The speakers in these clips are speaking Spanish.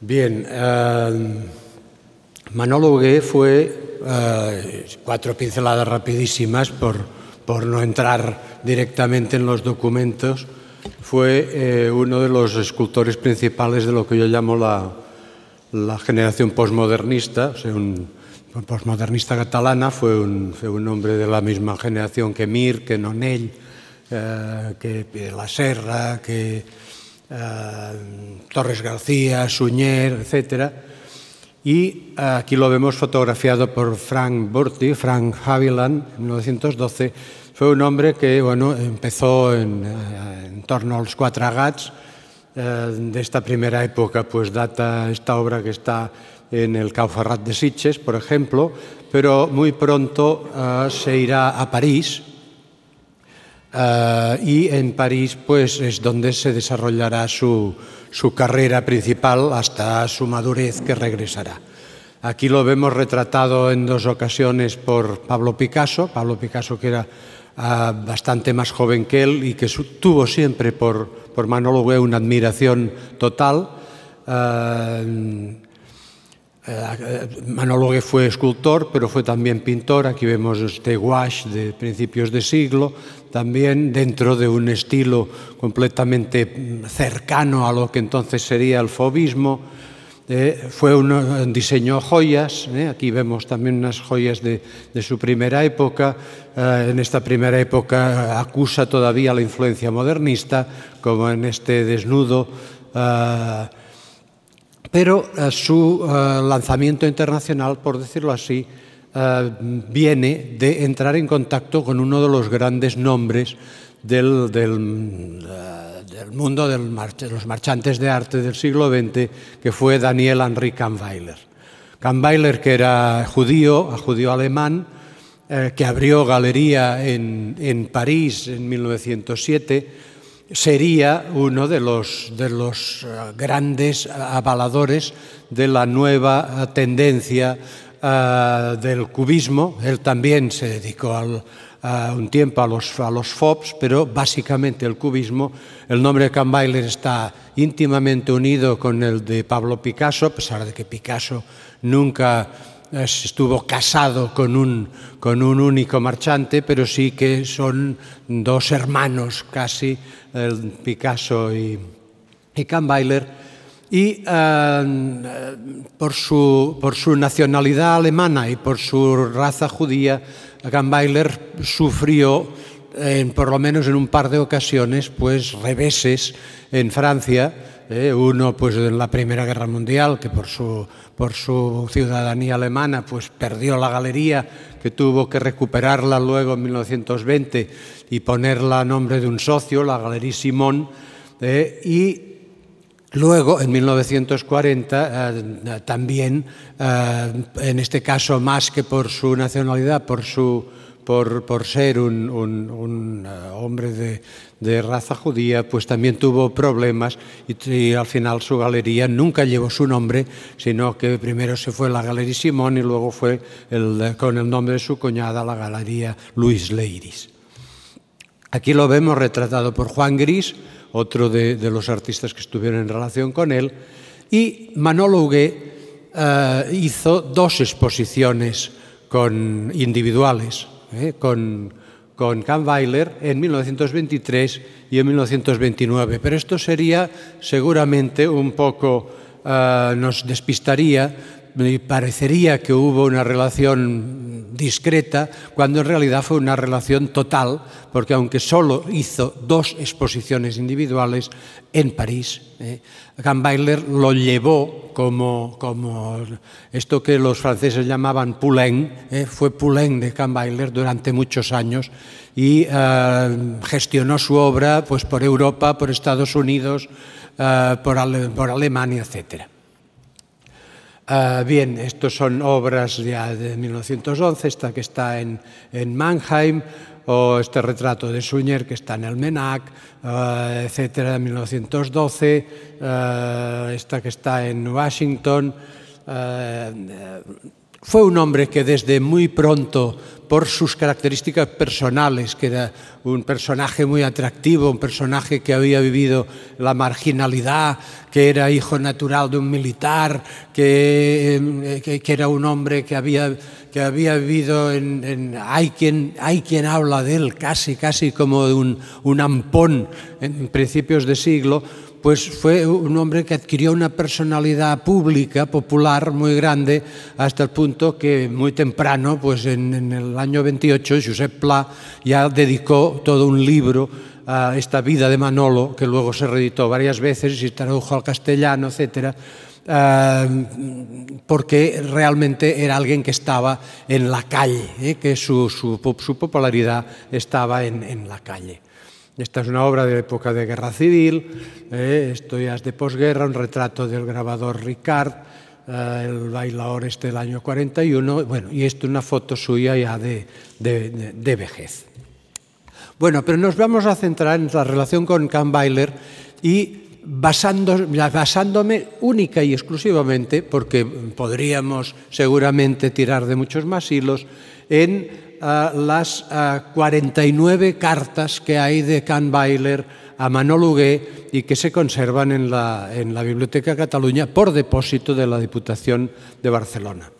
Bien, eh, Manolo Gué fue eh, cuatro pinceladas rapidísimas por, por no entrar directamente en los documentos. Fue eh, uno de los escultores principales de lo que yo llamo la, generación posmodernista, o sea, un, posmodernista catalana, fue un, fue un hombre de la misma generación que Mir, que Nonell, que La Serra, que eh, Torres García, Suñer, etc. Y aquí lo vemos fotografiado por Frank Burti, Frank Haviland, en 1912. Fue un hombre que bueno, empezó en, eh, torno a los cuatro agats eh, de esta primera época, pues data esta obra que está en el Caufarrat de Sitges, por ejemplo, pero muy pronto se irá a París, Ah, y en París pues es donde se desarrollará su, su, carrera principal hasta su madurez que regresará. Aquí lo vemos retratado en dos ocasiones por Pablo Picasso, Pablo Picasso que era ah, bastante más joven que él y que tuvo siempre por, por Manolo Gue una admiración total. Ah, eh, Manolo Gue fue escultor, pero fue también pintor. Aquí vemos este gouache de principios de siglo, también dentro de un estilo completamente cercano a lo que entonces sería el fobismo. Eh, fue un, diseño joyas, eh, aquí vemos también unas joyas de, su primera época, eh, en esta primera época acusa todavía la influencia modernista, como en este desnudo, pero su lanzamiento internacional, por decirlo así, eh, viene de entrar en contacto con uno de los grandes nombres del, del, eh, mundo de los marchantes de arte del siglo XX, que fue Daniel Henry Kahnweiler. Kahnweiler, que era judío, judío alemán, eh, que abrió galería en, París en 1907, sería uno de los, de los grandes avaladores de la nueva tendencia eh, del cubismo, él también se dedicó a un tiempo a los, a FOBs, pero básicamente el cubismo, el nombre de Kahnweiler está íntimamente unido con el de Pablo Picasso, a pesar de que Picasso nunca eh, estuvo casado con un, único marchante, pero sí que son dos hermanos casi, Picasso y, y y eh, por, su, por, su, nacionalidad alemana y por su raza judía, Gambayler sufrió, eh, por lo menos en un par de ocasiones, pues reveses en Francia. Eh, uno pues en la Primera Guerra Mundial, que por su, por su ciudadanía alemana pues perdió la galería, que tuvo que recuperarla luego en 1920 y ponerla a nombre de un socio, la Galería Simón, y Luego, en 1940, eh, eh, también, eh, en este caso más que por su nacionalidad, por, su, por, ser un, hombre de, raza judía, pues también tuvo problemas y, al final su galería nunca llevó su nombre, sino que primero se fue la Galería Simón y luego fue con el nombre de su cuñada la Galería Luis Leiris. Aquí lo vemos retratado por Juan Gris, otro de, los artistas que estuvieron en relación con él. Y Manolo Huguet eh, hizo dos exposiciones con, individuales eh, con, con en 1923 y en 1929. Pero esto sería seguramente un poco, eh, nos despistaría me parecería que hubo una relación discreta, cuando en realidad fue una relación total, porque aunque solo hizo dos exposiciones individuales en París, eh, lo llevó como, como esto que los franceses llamaban poulain, ¿eh? fue poulain de Gambayler durante muchos años y eh, gestionó su obra pues, por Europa, por Estados Unidos, eh, por, por Alemania, etcétera. Ah, bien, estos son obras ya de 1911, esta que está en, en Mannheim, o este retrato de Suñer que está en el MENAC, eh, ah, etcétera, de 1912, ah, esta que está en Washington. Ah, eh, fue un hombre que desde muy pronto por sus características personales, que era un personaje muy atractivo, un personaje que había vivido la marginalidad, que era hijo natural de un militar, que, eh, que, era un hombre que había, que había vivido en... hay, quien, hay quien habla de él casi, casi como de un, un ampón en principios de siglo, pues fue un hombre que adquirió una personalidad pública, popular, muy grande, hasta el punto que muy temprano, pues en, el año 28, Josep Pla ya dedicó todo un libro a esta vida de Manolo, que luego se reeditó varias veces y se tradujo al castellano, etcétera. Ah, porque realmente era alguien que estaba en la calle, ¿eh? que su, popularidad estaba en la calle. Esta es una obra de época de guerra civil, eh, esto ya es de posguerra, un retrato del grabador Ricard, eh, el bailador este del año 41, bueno, y esto es una foto suya ya de, vejez. Bueno, pero nos vamos a centrar en la relación con Bailer y basándome única y exclusivamente, porque podríamos seguramente tirar de muchos más hilos, en las 49 cartas que hay de Can Bailer a Manolugué y que se conservan en la, en la Biblioteca Cataluña por depósito de la Diputación de Barcelona.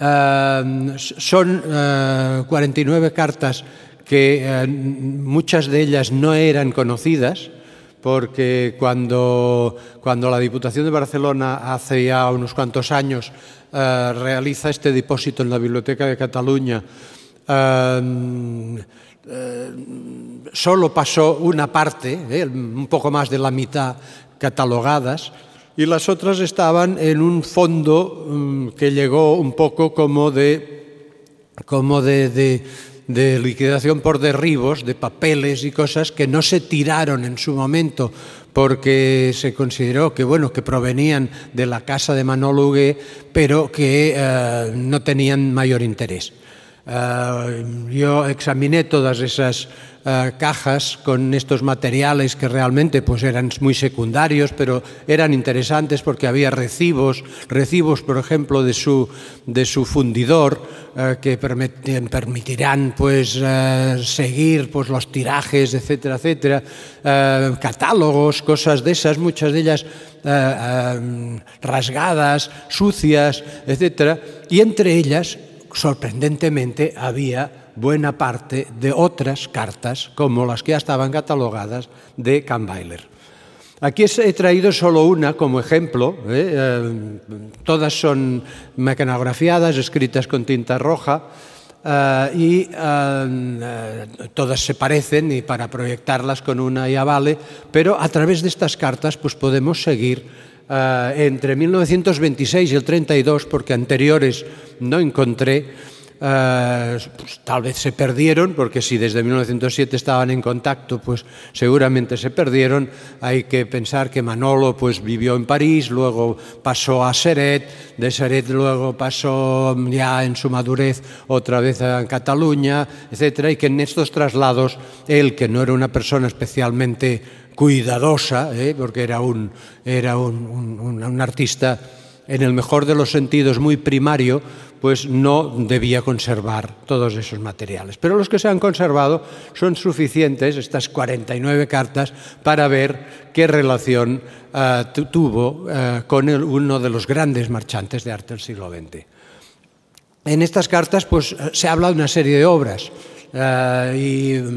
Em, son 49 eh, cartas que eh, muchas de ellas no eran conocidas, porque cuando, la Diputación de Barcelona hace ya unos cuantos años eh, realiza este depósito en la Biblioteca de Cataluña, eh, eh, solo pasó una parte, un poco más de la mitad, catalogadas, y las otras estaban en un fondo mm, que llegó un poco como de, como de de liquidación por derribos, de papeles y cosas que no se tiraron en su momento porque se consideró que, bueno, que provenían de la casa de Manolo pero que eh, no tenían mayor interés. Eh, yo examiné todas esas eh, cajas con estos materiales que realmente pues eran muy secundarios, pero eran interesantes porque había recibos, recibos por ejemplo de su, de su fundidor eh, que permitirán pues eh, seguir pues los tirajes, etcétera, etcétera, catálogos, cosas de esas, muchas de ellas rasgadas, sucias, etcétera, y entre ellas sorprendentemente había buena parte de otras cartas como las que ya estaban catalogadas de Kahnweiler. Aquí he traído solo una como ejemplo. ¿eh? Eh, todas son mecanografiadas, escritas con tinta roja. Eh, y todas se parecen y para proyectarlas con una ya vale, pero a través de estas cartas pues podemos seguir entre 1926 y el 32, porque anteriores no encontré, eh, pues, tal vez se perdieron, porque si desde 1907 estaban en contacto, pues seguramente se perdieron. Hay que pensar que Manolo pues, vivió en París, luego pasó a Seret, de Seret luego pasó mm, ya en su madurez otra vez a Cataluña, etcétera, y que en estos traslados él, que no era una persona especialmente cuidadosa, eh, porque era, un, era un, un, un artista en el mejor de los sentidos muy primario, pues no debía conservar todos esos materiales. Pero los que se han conservado son suficientes, estas 49 cartas, para ver qué relación eh, tuvo eh, con uno de los grandes marchantes de arte del siglo XX. En estas cartas pues, eh, se habla de una serie de obras. eh, e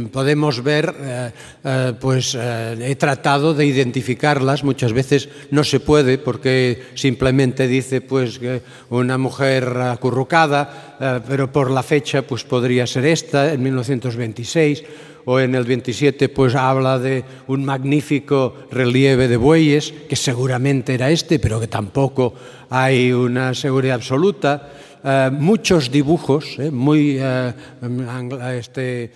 podemos ver, eh, eh, pues eh, he tratado de identificarlas, muchas veces no se puede porque simplemente dice pues que una mujer acurrucada, eh, pero por la fecha pues podría ser esta, en 1926 o en el 27 pues habla de un magnífico relieve de bueyes, que seguramente era este, pero que tampoco hay una seguridad absoluta. Eh, muchos dibujos, eh, muy eh, em, este,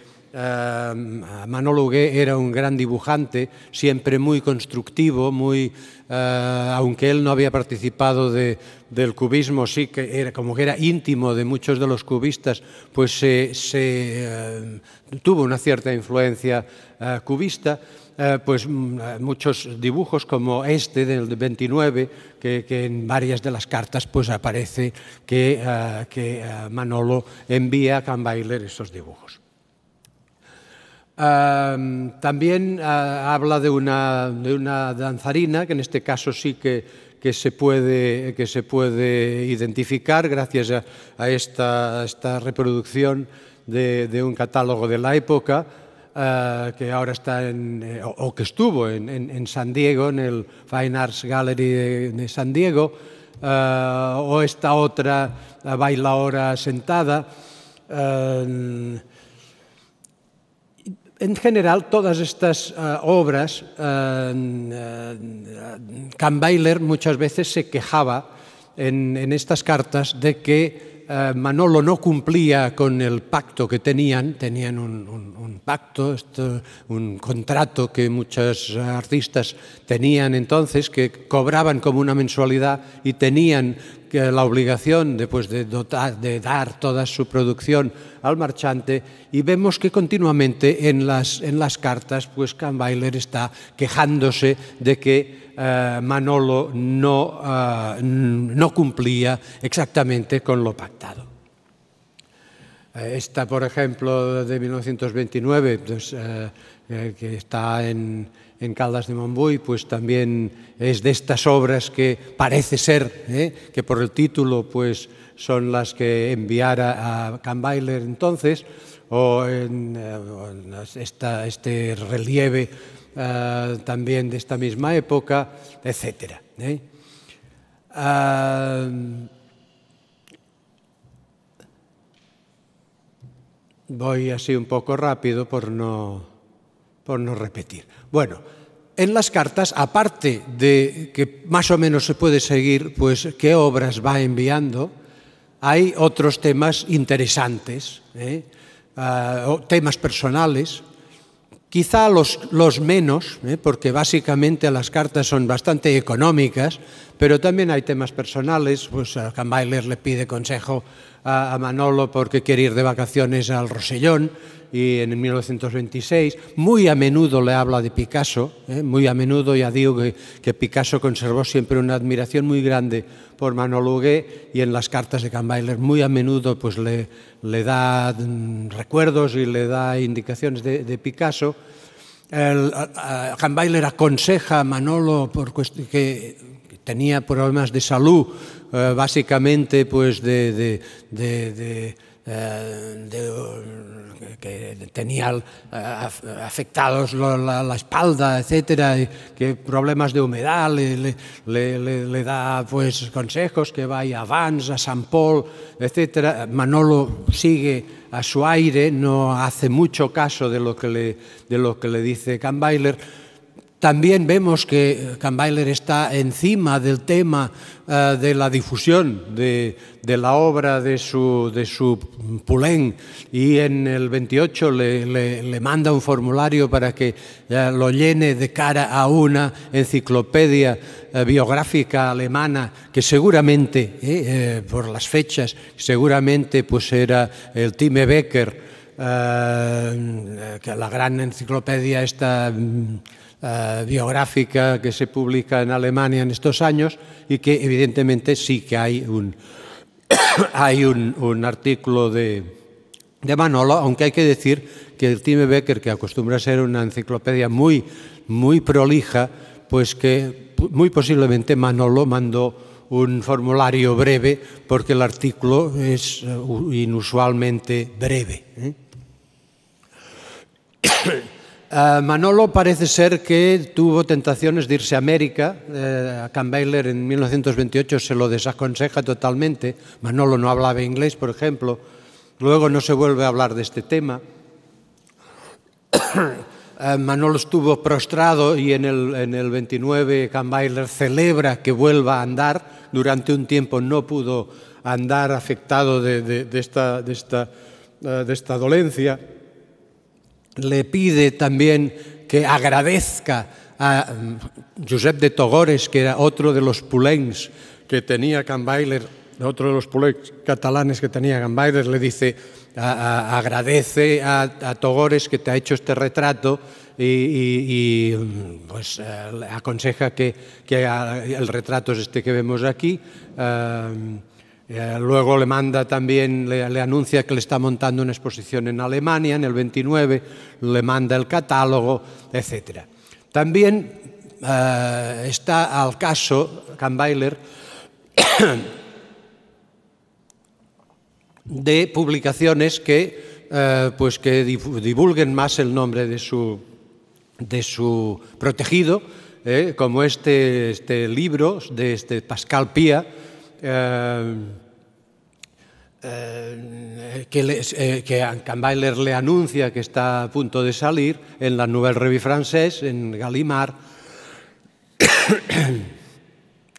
Manolo Gué era un gran dibujante, siempre muy constructivo, muy, aunque él no había participado de, del cubismo, sí que era como que era íntimo de muchos de los cubistas, pues se, tuvo una cierta influencia cubista. Eh, pues mm, eh, muchos dibujos como este del 29, que, en varias de las cartas pues, aparece que, eh, Manolo envía a Kahnweiler esos dibujos. Em, también habla de una, danzarina, que en este caso sí que, se, puede, identificar gracias a, esta, reproducción de, un catálogo de la época, eh, que ahora está en, eh, o, que estuvo en, San Diego, en el Fine Arts Gallery de, San Diego, eh, o esta otra bailaora sentada. en general, todas estas obras, Camp Bailer muchas veces se quejaba en estas cartas de que eh, Manolo no cumplía con el pacto que tenían, tenían un, pacto, un contrato que muchos artistas tenían entonces, que cobraban como una mensualidad y tenían la obligación de, de, dar toda su producción al marchante y vemos que continuamente en las, en las cartas pues Kahnweiler está quejándose de que eh, Manolo no, eh, no cumplía exactamente con lo pactado. Eh, esta, por ejemplo, de 1929, pues, que está en, en Caldas de Monbuy, pues también es de estas obras que parece ser, ¿eh? que por el título pues son las que enviara a Kahnweiler entonces, o en, eh, este relieve eh, también de esta misma época, etc. Ah, voy así un poco rápido por no, por no repetir. Bueno, en las cartas, aparte de que más o menos se puede seguir pues, qué obras va enviando, hay otros temas interesantes, ¿eh? ah, temas personales, quizá los, menos, ¿eh? porque básicamente las cartas son bastante económicas, pero también hay temas personales, pues a le pide consejo a Manolo porque quiere ir de vacaciones al Rosellón, y en 1926. Muy a menudo le habla de Picasso, ¿eh? muy a menudo ya digo que, Picasso conservó siempre una admiración muy grande por Manolo Huguet y en las cartas de Cambayler muy a menudo pues, le, le da mm, recuerdos y le da indicaciones de, Picasso. El, aconseja a Manolo por que tenía problemas de salud, eh, básicamente pues de eh, de, que tenía eh, afectados la, la espalda, etcétera, y que problemas de humedad, le, le, le, le, da pues consejos que vaya a Vans, a San Paul, etcétera. Manolo sigue a su aire, no hace mucho caso de lo que le, de lo que le dice Kahnweiler, También vemos que eh, Kahnweiler está encima del tema eh, de la difusión de, la obra de su, de Pulén y en el 28 le, manda un formulario para que eh, lo llene de cara a una enciclopedia biográfica alemana que seguramente, por las fechas, seguramente pues era el Time Becker, que la gran enciclopedia está... Mm, eh, biográfica que se publica en Alemania en estos años y que evidentemente sí que hay un, hay un, un artículo de, de Manolo, aunque hay que decir que el Time Becker, que acostumbra a ser una enciclopedia muy, muy prolija, pues que muy posiblemente Manolo mandó un formulario breve porque el artículo es eh, inusualmente breve. ¿Eh? Eh, Manolo parece ser que tuvo tentaciones de irse a América. Eh, a en 1928 se lo desaconseja totalmente. Manolo no hablaba inglés, por ejemplo. Luego no se vuelve a hablar de este tema. Eh, Manolo estuvo prostrado y en el, en el 29 celebra que vuelva a andar. Durante un tiempo no pudo andar afectado de, esta, de esta dolencia le pide también que agradezca a mm, Josep de Togores, que era otro de los pulens que tenía Campbailer, otro de los pulens catalanes que tenía Campbailer, le dice, agradece a, Togores que te ha hecho este retrato y, mm, pues, eh, aconseja que, el retrato es este que vemos aquí. Eh, eh, luego le manda también, le, anuncia que le está montando una exposición en Alemania en el 29, le manda el catálogo, etc. También eh, está al caso Kahnweiler de publicaciones que, eh, pues que divulguen más el nombre de su, de su protegido, como este, este libro de este Pascal Pía, eh, eh, que, eh, le anuncia que está a punto de salir en la Nouvelle Revue Française, en Gallimard.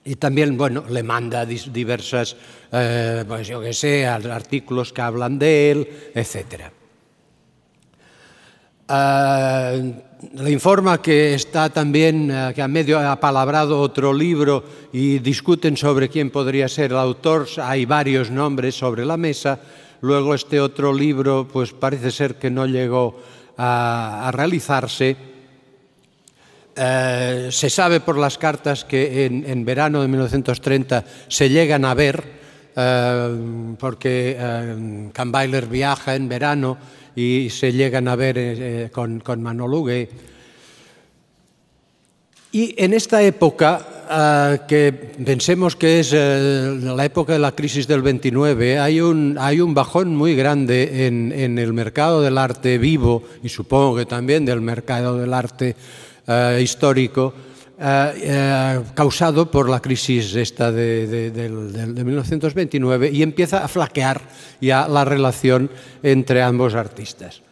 y también, bueno, le manda diversas, pues yo qué sé, artículos que hablan de él, etcétera. Ah, le informa que está también, ah, que a medio ha apalabrado otro libro y discuten sobre quién podría ser el autor. Hay varios nombres sobre la mesa. Luego este otro libro, pues parece ser que no llegó a, realizarse. Eh, se sabe por las cartas que en, verano de 1930 se llegan a ver, eh, porque Kahnweiler eh, viaja en verano y se llegan a ver eh, eh, con, con Manolugue. Y en esta época, ah, que pensemos que es eh, la época de la crisis del 29, hay un, bajón muy grande en, en, el mercado del arte vivo y supongo que también del mercado del arte ah, histórico causado por la crisis esta de, 1929 y empieza a flaquear ya la relación entre ambos artistas.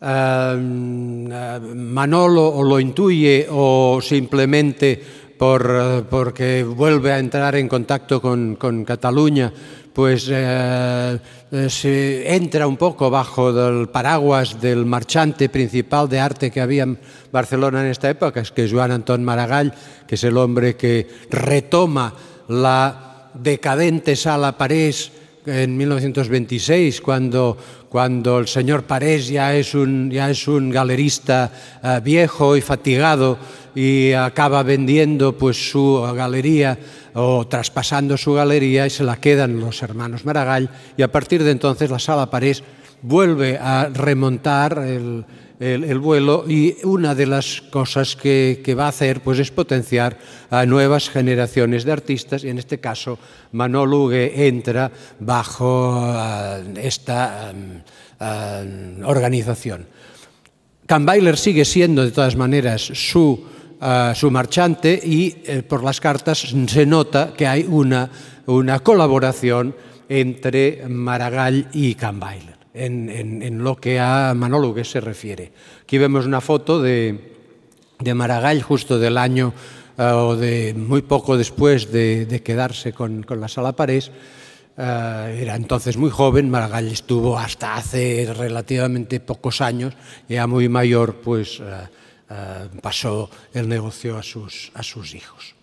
Ah, Manolo Manolo lo intuye o simplemente eh, porque vuelve a entrar en contacto con Cataluña pues eh, eh, se entra un poco bajo del paraguas del marchante principal de arte que había en Barcelona en esta época, es que es Joan Antón Maragall, que es el hombre que retoma la decadente sala Parés en 1926, cuando, cuando el señor Parés ya es un, ya es un galerista eh, viejo y fatigado y acaba vendiendo pues, su galería o traspasando su galería y se la quedan los hermanos Maragall y a partir de entonces la sala París vuelve a remontar el, vuelo y una de las cosas que, va a hacer pues, es potenciar a nuevas generaciones de artistas y en este caso Manolo entra bajo eh, esta eh, eh, organización. Kahnweiler sigue siendo de todas maneras su su marchante y eh, por las cartas se nota que hay una, una colaboración entre Maragall y Campbell en, en, lo que a Manolo se refiere. Aquí vemos una foto de, Maragall justo del año eh, o de muy poco después de, quedarse con, la sala Parés. Eh, era entonces muy joven, Maragall estuvo hasta hace relativamente pocos años, ya muy mayor, pues eh, pasó el negocio a sus, hijos.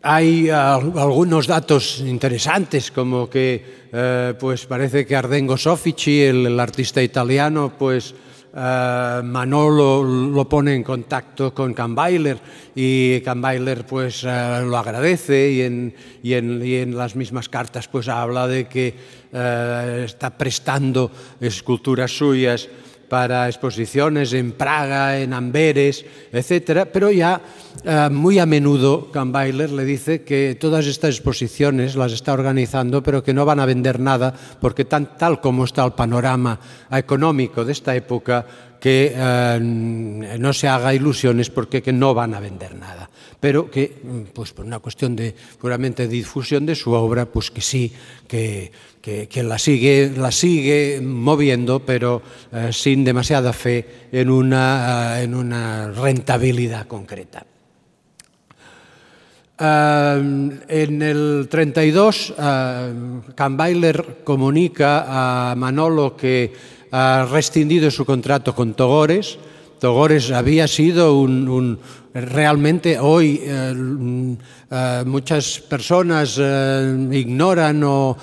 Hay eh, algunos datos interesantes, como que eh, pues parece que Ardengo Soffici, el, artista italiano, pues Manolo lo pone en contacto con Cambayler y Cambayler pues lo agradece y en, en, las mismas cartas pues habla de que está prestando esculturas suyas para exposiciones en Praga, en Amberes, etc., pero ya Eh, muy a menudo Kahnweiler le dice que todas estas exposiciones las está organizando, pero que no van a vender nada, porque tan, tal como está el panorama económico de esta época, que eh, no se haga ilusiones porque que no van a vender nada. Pero que, mm, pues por una cuestión de puramente de difusión de su obra, pues que sí, que, que, la, sigue, la sigue moviendo, pero eh, sin demasiada fe en una, en una rentabilidad concreta. Em, en el 32, uh, em, comunica a Manolo que ha rescindido su contrato con Togores. Togores había sido un, realmente hoy em, muchas personas ignoran o,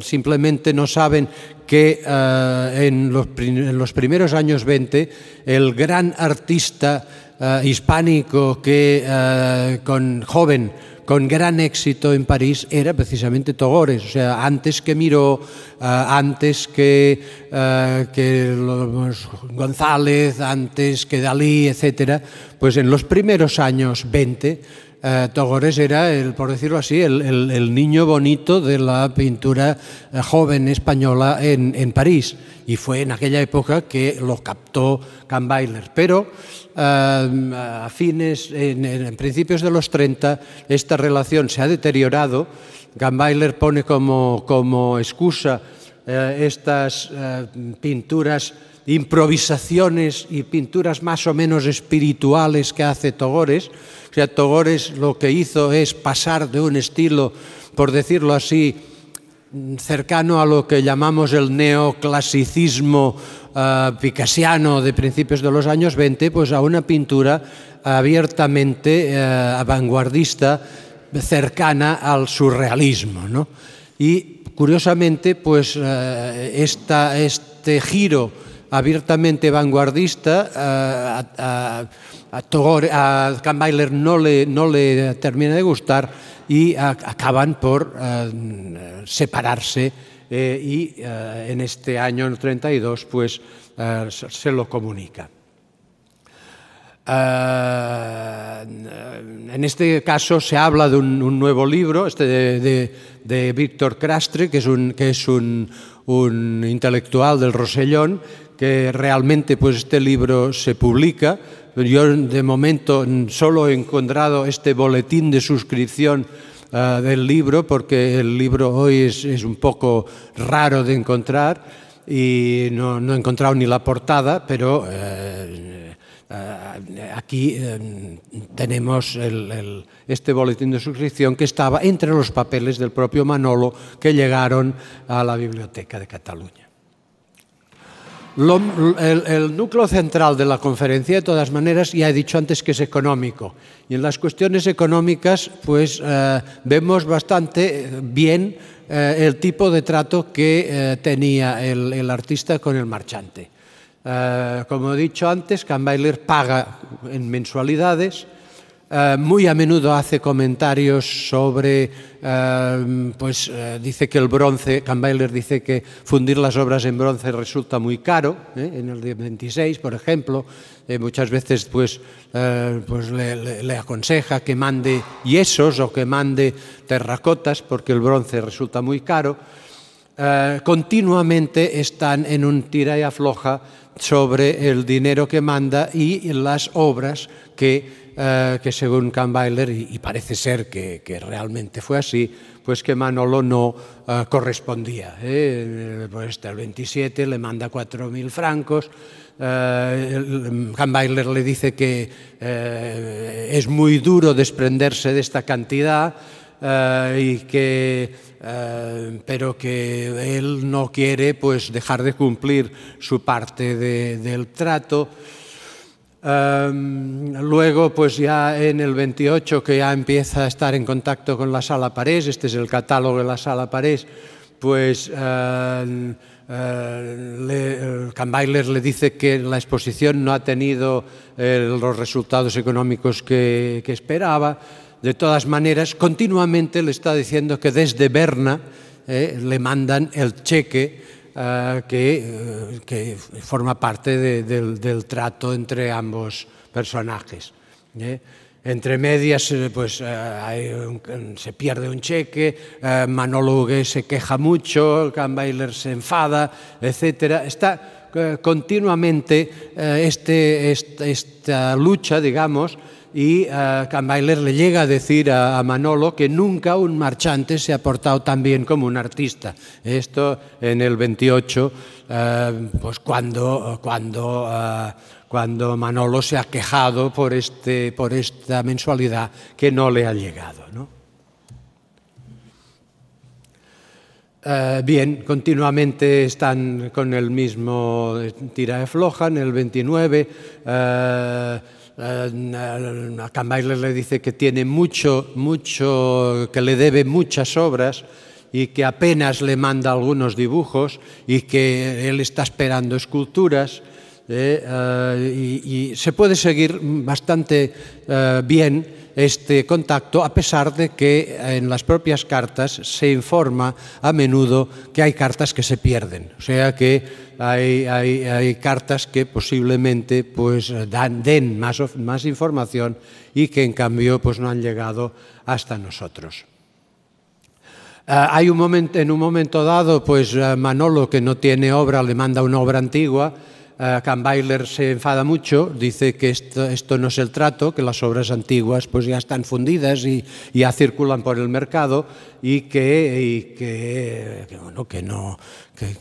simplemente no saben que eh, en los, en los primeros años 20 el gran artista eh, hispánico que eh, con joven con gran éxito en París era precisamente Togores. O sea, antes que Miró, Ah, antes que, ah, que González, antes que Dalí, etc., pues en los primeros años 20 ah, Togores era, el, por decirlo así, el, niño bonito de la pintura joven española en, París. Y fue en aquella época que lo captó Kahnweiler. Pero a fines, en, en, principios de los 30, esta relación se ha deteriorado Gambayler pone como, excusa eh, estas eh, pinturas, improvisaciones y pinturas más o menos espirituales que hace Togores. O sea, Togores lo que hizo es pasar de un estilo, por decirlo así, cercano a lo que llamamos el neoclasicismo eh, picasiano de principios de los años 20, pues a una pintura abiertamente avanguardista. vanguardista cercana al surrealismo. Y curiosamente, pues eh, esta, este giro abiertamente vanguardista eh, a, a, no le, no le termina de gustar y acaban por eh, separarse y en este año, en el 32, pues se lo comunica. Ah, en este caso se habla de un, nuevo libro, este de, de, Víctor Crastre, que es, un, que es un, un, intelectual del Rosellón, que realmente pues, este libro se publica. Yo de momento solo he encontrado este boletín de suscripción ah, del libro, porque el libro hoy es, es un poco raro de encontrar y no, no, he encontrado ni la portada, pero... Eh, eh, aquí eh, tenemos este boletín de suscripción que estaba entre los papeles del propio Manolo que llegaron a la Biblioteca de Cataluña. el, núcleo central de la conferencia, de todas maneras, ya he dicho antes que es económico. Y en las cuestiones económicas, pues eh, vemos bastante bien el tipo de trato que tenía el artista con el marchante. Eh, como dicho antes, Bailer paga en mensualidades, eh, muy a menudo hace comentarios sobre, eh, pues eh, dice que el bronce, Bailer dice que fundir las obras en bronce resulta muy caro, eh, en el de 26, por ejemplo, eh, muchas veces pues, pues le, le, le, aconseja que mande yesos o que mande terracotas porque el bronce resulta muy caro. Eh, continuamente están en un tira y afloja sobre el dinero que manda y las obras que, eh, que según Kahnweiler, y, y parece ser que, realmente fue así, pues que Manolo no eh, correspondía. Pues el 27 le manda 4.000 francos, eh, Kahnweiler le dice que es muy duro desprenderse de esta cantidad y que eh, pero que él no quiere pues, dejar de cumplir su parte del trato. Eh, luego, pues ya en el 28, que ya empieza a estar en contacto con la Sala Parés, este es el catálogo de la Sala Parés, pues eh, le, dice que la exposición no ha tenido los resultados económicos que esperaba, de todas maneras, continuamente le está diciendo que desde Berna eh, le mandan el cheque ah, eh, que, que, forma parte de, del, del, trato entre ambos personajes. ¿eh? Entre medias, eh, pues eh, hay un, se pierde un cheque, eh, Manolo Hugues se queja mucho, Kahnweiler se enfada, etc. Está continuamente este, esta, esta lucha, digamos, y eh, Cambailer le llega a decir a, Manolo que nunca un marchante se ha portado tan bien como un artista. Esto en el 28, eh, pues cuando, cuando, eh, cuando Manolo se ha quejado por, este, por esta mensualidad que no le ha llegado. bien, continuamente están con el mismo tira de Floja, En el 29 eh, a baile le dice que tiene mucho, mucho, que le debe muchas obras y que apenas le manda algunos dibujos y que él está esperando esculturas. Eh, eh, y, se puede seguir bastante eh, bien este contacto, a pesar de que en las propias cartas se informa a menudo que hay cartas que se pierden, o sea que hay, cartas que posiblemente pues, dan, den más, más información y que en cambio pues, no han llegado hasta nosotros. hay un momento, en un momento dado, pues Manolo, que no tiene obra, le manda una obra antigua, Kahnweiler eh, se enfada mucho, dice que esto, no es el trato, que las obras antiguas pues ya están fundidas y ya circulan por el mercado y que, que, bueno, que no, que,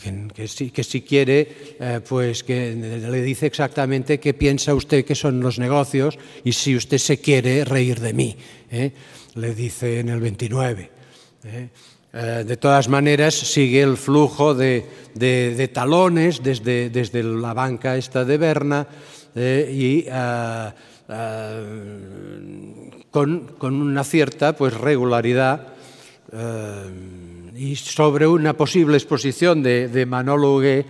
que, si, quiere, eh, pues que le dice exactamente qué piensa usted que son los negocios y si usted se quiere reír de mí, ¿eh? le dice en el 29. Eh, de todas maneras, sigue el flujo de, talones desde, desde, la banca esta de Berna eh, y ah, ah, con, una cierta pues, regularidad eh, y sobre una posible exposición de, de Manolo Hugué,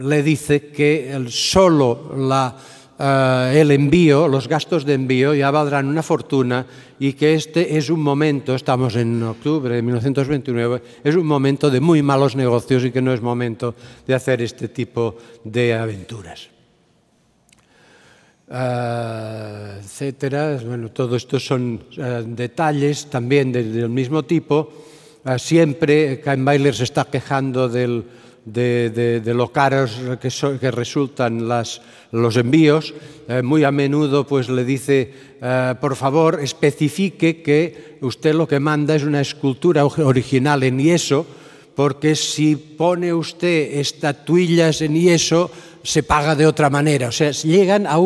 le dice que el solo la eh, el envío, los gastos de envío ya valdrán una fortuna y que este es un momento, estamos en octubre de 1929, es un momento de muy malos negocios y que no es momento de hacer este tipo de aventuras. Eh, etcétera. Bueno, todo esto son eh, detalles también del, mismo tipo. siempre Kain Bailer se está quejando del, de, lo caros que, resultan las, los envíos, eh, muy a menudo pues, le dice, eh, por favor, especifique que usted lo que manda es una escultura original en yeso, porque si pone usted estatuillas en yeso, se paga de otra manera. O sea, llegan a,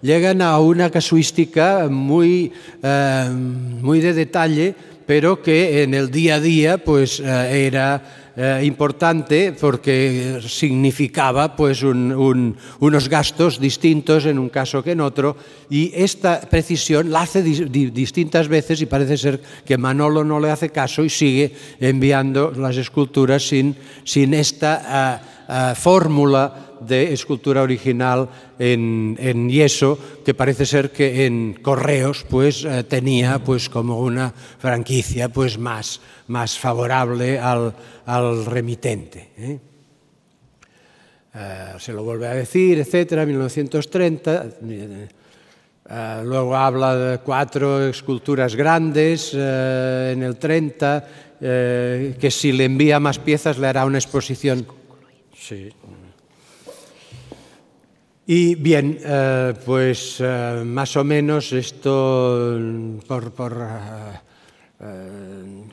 llegan a una casuística muy, eh, muy de detalle pero que en el día a día pues eh, era eh, importante porque significaba pues unos gastos distintos en un caso que en otro y esta precisión la hace distintas veces y parece ser que Manolo no le hace caso y sigue enviando las esculturas sin, sin esta eh, fórmula de escultura original en, en yeso, que parece ser que en correos pues, eh, tenía pues, como una franquicia pues, más, más favorable al, remitente. ¿eh? Eh, se lo vuelve a decir, etcétera, 1930. luego habla de cuatro esculturas grandes en el 30, que si le envía más piezas le hará una exposición. Sí, y bien, eh, pues eh, más o menos esto, mm, por, eh,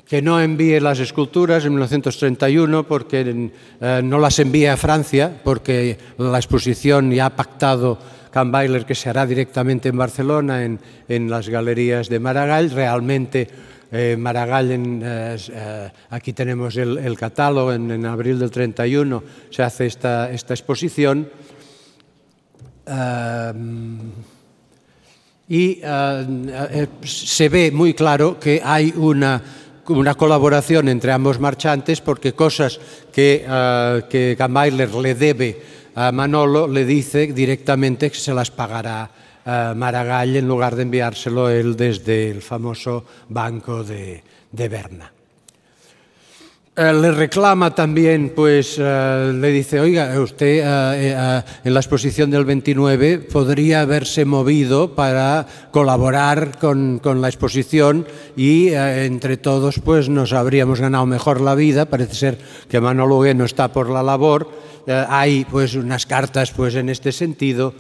que no envíe las esculturas en 1931 porque mm, no las envía a Francia, porque la exposición ya ha pactado Kahnweiler que se hará directamente en Barcelona, en, en las galerías de Maragall. Realmente Maragall, en, aquí tenemos el, catálogo, en, abril del 31 se hace esta, esta exposición e ehm, eh, eh, se ve moi claro que hai unha unha colaboración entre ambos marchantes porque cosas que, uh, que Gamayler le debe a Manolo le dice directamente que se las pagará uh, Maragall en lugar de enviárselo él desde el famoso banco de, de Berna. Eh, le reclama también, pues eh, le dice, oiga, usted eh, en la exposición del 29 podría haberse movido para colaborar con, con la exposición y entre todos pues nos habríamos ganado mejor la vida. Parece ser que Manolo no está por la labor. hay pues unas cartas pues en este sentido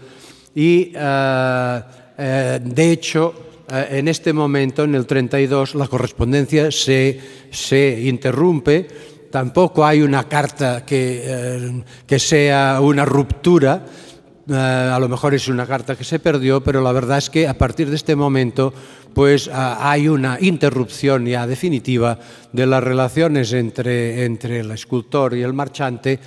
y de hecho eh, en este momento, en el 32, la correspondencia se, interrumpe. Tampoco hay una carta que, eh, que sea una ruptura. Eh, a lo mejor es una carta que se perdió, pero la verdad es que a partir de este momento pues ah, hay una interrupción ya definitiva de las relaciones entre, el escultor y el marchante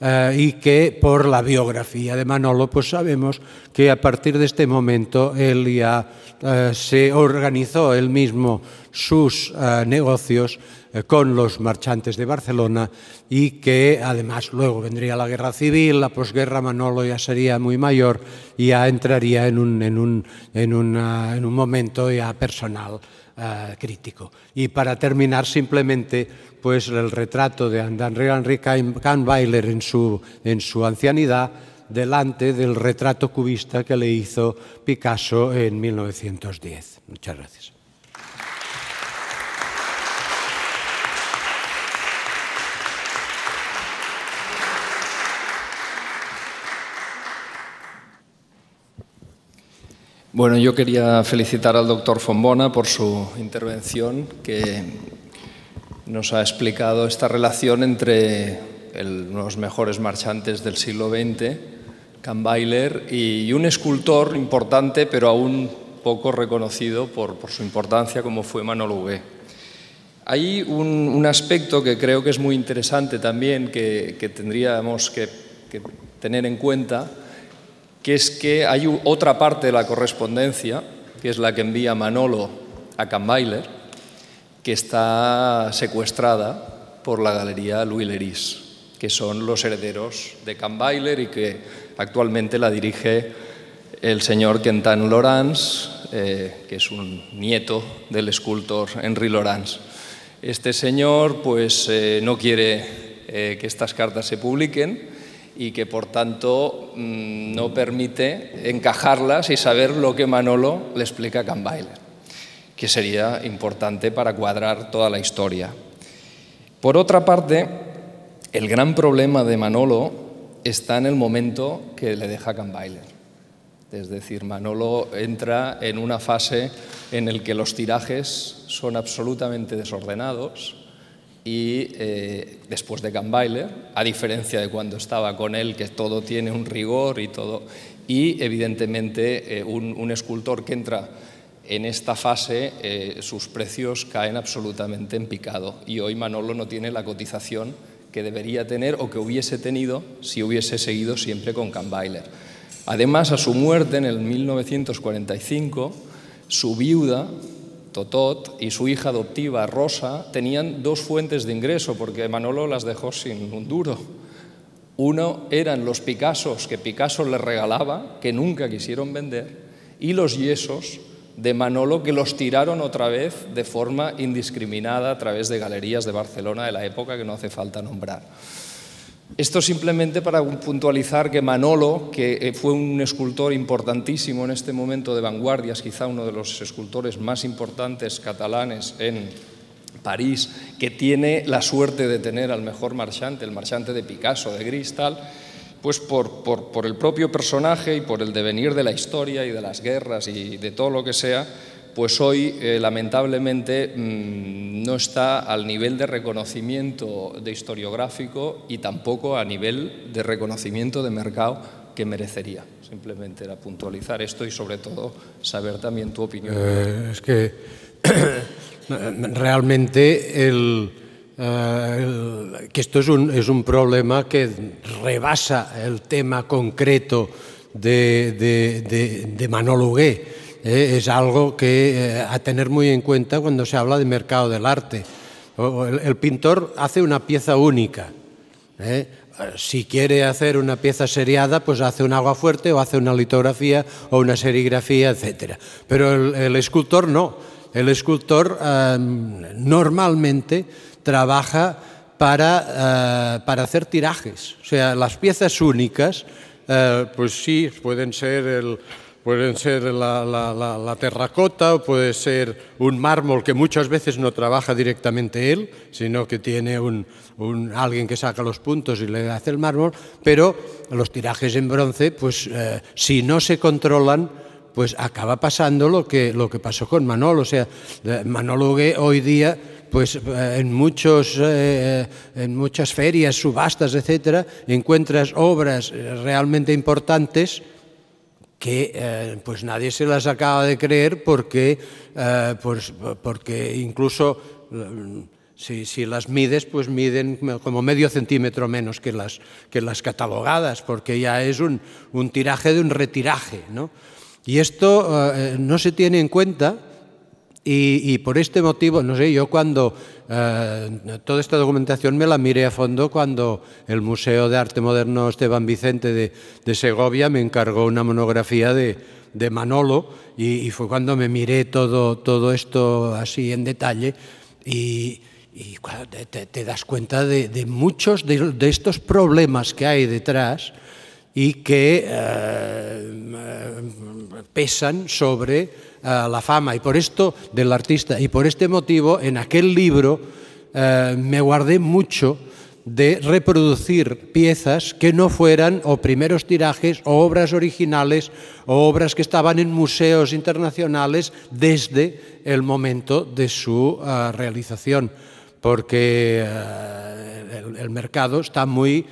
eh, y que por la biografía de Manolo pues sabemos que a partir de este momento él ya eh, se organizó él mismo sus eh, negocios eh, con los marchantes de Barcelona y que además luego vendría la guerra civil, la posguerra Manolo ya sería muy mayor y ya entraría en un, en un, en una, en un momento ya personal eh, crítico. Y para terminar simplemente pues el retrato de Henri Kahnweiler en su, en su ancianidad delante del retrato cubista que le hizo Picasso en 1910. Muchas gracias. Bueno, yo quería felicitar al doctor Fombona por su intervención que nos ha explicado esta relación entre el, los mejores marchantes del siglo XX, Kahnweiler, y, un escultor importante, pero aún poco reconocido por, su importancia, como fue Manolo Hugué. Hay un, aspecto que creo que es muy interesante también, que, tendríamos que tener en cuenta, que es que hay otra parte de la correspondencia, que es la que envía Manolo a Kahnweiler, que está secuestrada por la Galería Louis Leris, que son los herederos de Kahnweiler y que actualmente la dirige el señor Quentin Lorenz, eh, que es un nieto del escultor Henry Lorenz. Este señor pues, eh, no quiere eh, que estas cartas se publiquen y que por tanto mm, no permite encajarlas y saber lo que Manolo le explica a Campbell, que sería importante para cuadrar toda la historia. Por otra parte, el gran problema de Manolo está en el momento que le deja Campbell. Es decir, Manolo entra en una fase en la que los tirajes son absolutamente desordenados, y eh, después de Cambaile, a diferencia de cuando estaba con él, que todo tiene un rigor y todo. Y evidentemente eh, un, escultor que entra en esta fase, eh, sus precios caen absolutamente en picado. Y hoy Manolo no tiene la cotización que debería tener o que hubiese tenido si hubiese seguido siempre con Cambaile. Además, a su muerte en el 1945, su viuda Totot y su hija adoptiva Rosa tenían dos fuentes de ingreso porque Manolo las dejó sin un duro. Uno eran los Picassos que Picasso les regalaba, que nunca quisieron vender, y los yesos de Manolo que los tiraron otra vez de forma indiscriminada a través de galerías de Barcelona de la época que no hace falta nombrar. Esto simplemente para puntualizar que Manolo, que eh, fue un escultor importantísimo en este momento de vanguardias, quizá uno de los escultores más importantes catalanes en París, que tiene la suerte de tener al mejor marchante, el marchante de Picasso, de Cristal, pues por el propio personaje y por el devenir de la historia y de las guerras y de todo lo que sea, pues hoy eh, lamentablemente mm, no está al nivel de reconocimiento de historiográfico y tampoco a nivel de reconocimiento de mercado que merecería. Simplemente era puntualizar esto y sobre todo saber también tu opinión. Eh, es que realmente eh, que esto es un, es un problema que rebasa el tema concreto de, de, eh, es algo que eh, a tener muy en cuenta cuando se habla de mercado del arte. el, pintor hace una pieza única. Eh. Si quiere hacer una pieza seriada, pues hace un agua fuerte o hace una litografía o una serigrafía, etc. Pero el, escultor no. El escultor normalmente trabaja para, para hacer tirajes. O sea, las piezas únicas, pues sí, pueden ser el, Pueden ser la, terracota o puede ser un mármol que muchas veces no trabaja directamente él, sino que tiene un, alguien que saca los puntos y le hace el mármol, pero los tirajes en bronce, pues eh, si no se controlan, pues acaba pasando lo que, lo que pasó con Manolo. O sea, eh, Manolo hoy día pues eh, en, muchos, en muchas ferias, subastas, etcétera, encuentras obras realmente importantes que eh, pues nadie se las acaba de creer porque, eh, pues, porque incluso eh, si, si, las mides, pues miden como medio centímetro menos que las, que las catalogadas, porque ya es un, un tiraje de un retiraje. ¿no? Y esto no se tiene en cuenta y, por este motivo, no sé, yo cuando eh, toda esta documentación me la miré a fondo cuando el Museo de Arte Moderno Esteban Vicente de, Segovia me encargó una monografía de, Manolo y, fue cuando me miré todo, todo esto así en detalle y, te, das cuenta de, muchos de, estos problemas que hay detrás y que eh, eh, pesan sobre eh, la fama y por esto del artista. Y por este motivo, en aquel libro eh, me guardé mucho de reproducir piezas que no fueran o primeros tirajes o obras originales o obras que estaban en museos internacionales desde el momento de su eh, realización, porque el, mercado está muy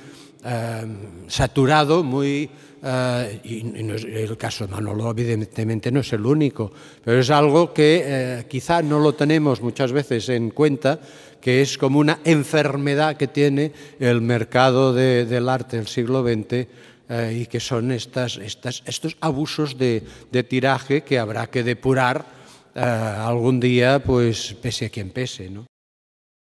saturado, muy Ah, y, el caso de Manolo evidentemente no es el único, pero es algo que eh, quizá no lo tenemos muchas veces en cuenta, que es como una enfermedad que tiene el mercado del arte del siglo XX eh, y que son estas, estas, estos abusos de, tiraje que habrá que depurar eh, algún día, pues pese a quien pese. ¿no?